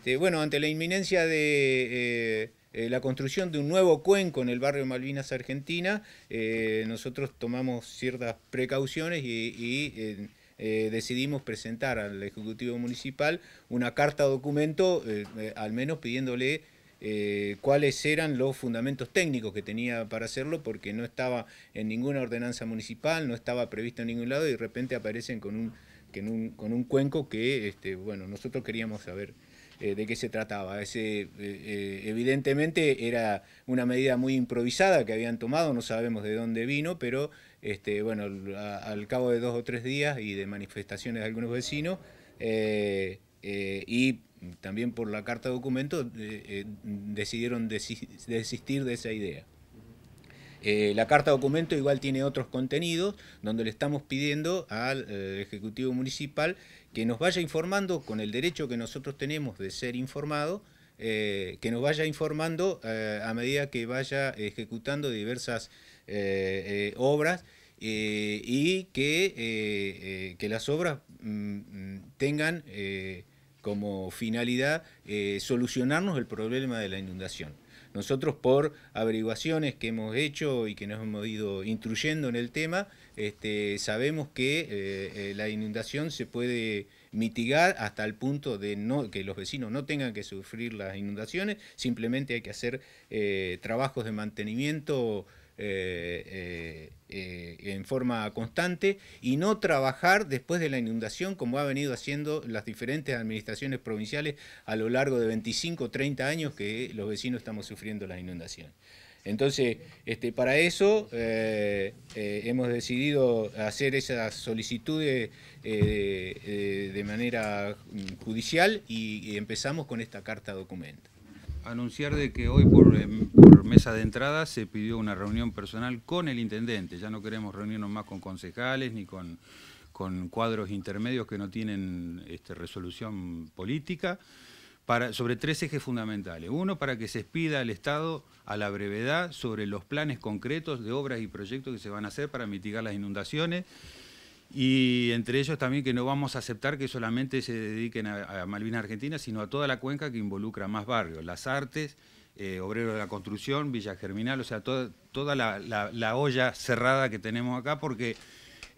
Este, bueno, ante la inminencia de eh, eh, la construcción de un nuevo cuenco en el barrio Malvinas Argentina, eh, nosotros tomamos ciertas precauciones y, decidimos presentar al Ejecutivo Municipal una carta documento, al menos pidiéndole cuáles eran los fundamentos técnicos que tenía para hacerlo, porque no estaba en ninguna ordenanza municipal, no estaba previsto en ningún lado y de repente aparecen con un, un, cuenco que, este, bueno, nosotros queríamos saber. Eh, de qué se trataba. Ese, eh, eh, evidentemente era una medida muy improvisada que habían tomado, no sabemos de dónde vino, pero este, bueno, al cabo de dos o tres días y de manifestaciones de algunos vecinos, y también por la carta de documento, decidieron desistir de esa idea. Eh, la carta documento igual tiene otros contenidos donde le estamos pidiendo al eh, Ejecutivo Municipal que nos vaya informando con el derecho que nosotros tenemos de ser informado, eh, que nos vaya informando a medida que vaya ejecutando diversas obras y que, las obras mm, mm, tengan como finalidad solucionarnos el problema de la inundación. Nosotros por averiguaciones que hemos hecho y que nos hemos ido instruyendo en el tema, este, sabemos que eh, eh, la inundación se puede mitigar hasta el punto de que los vecinos no tengan que sufrir las inundaciones, simplemente hay que hacer eh, trabajos de mantenimiento eh, eh, eh, en forma constante y no trabajar después de la inundación como ha venido haciendo las diferentes administraciones provinciales a lo largo de 25 o 30 años que los vecinos estamos sufriendo las inundaciones. Entonces, este, para eso hemos decidido hacer esas solicitudes de, manera judicial y empezamos con esta carta documento anunciar de que hoy em, por, mesa de entrada se pidió una reunión personal con el intendente. Ya no queremos reunirnos más con concejales ni con, con cuadros intermedios que no tienen este, resolución política. Para, sobre tres ejes fundamentales. Uno, para que se expida al Estado a la brevedad sobre los planes concretos de obras y proyectos que se van a hacer para mitigar las inundaciones. Y entre ellos también que no vamos a aceptar que solamente se dediquen a, Malvinas Argentina, sino a toda la cuenca que involucra más barrios, las artes, eh, Obreros de la Construcción, Villa Germinal, o sea, toda, toda la, olla cerrada que tenemos acá, porque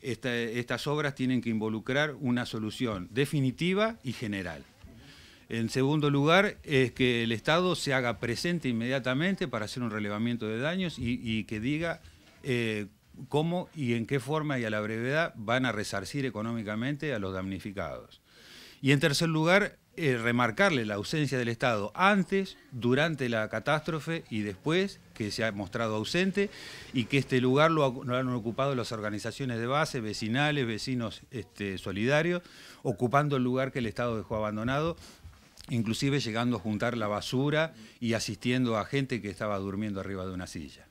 estas obras tienen que involucrar una solución definitiva y general. En segundo lugar, es que el Estado se haga presente inmediatamente para hacer un relevamiento de daños y, que diga... Eh, cómo y en qué forma y a la brevedad van a resarcir económicamente a los damnificados. Y en tercer lugar, eh, remarcarle la ausencia del Estado antes, durante la catástrofe y después, que se ha mostrado ausente y que este lugar lo, han ocupado las organizaciones de base, vecinales, vecinos este, solidarios, ocupando el lugar que el Estado dejó abandonado inclusive llegando a juntar la basura y asistiendo a gente que estaba durmiendo arriba de una silla.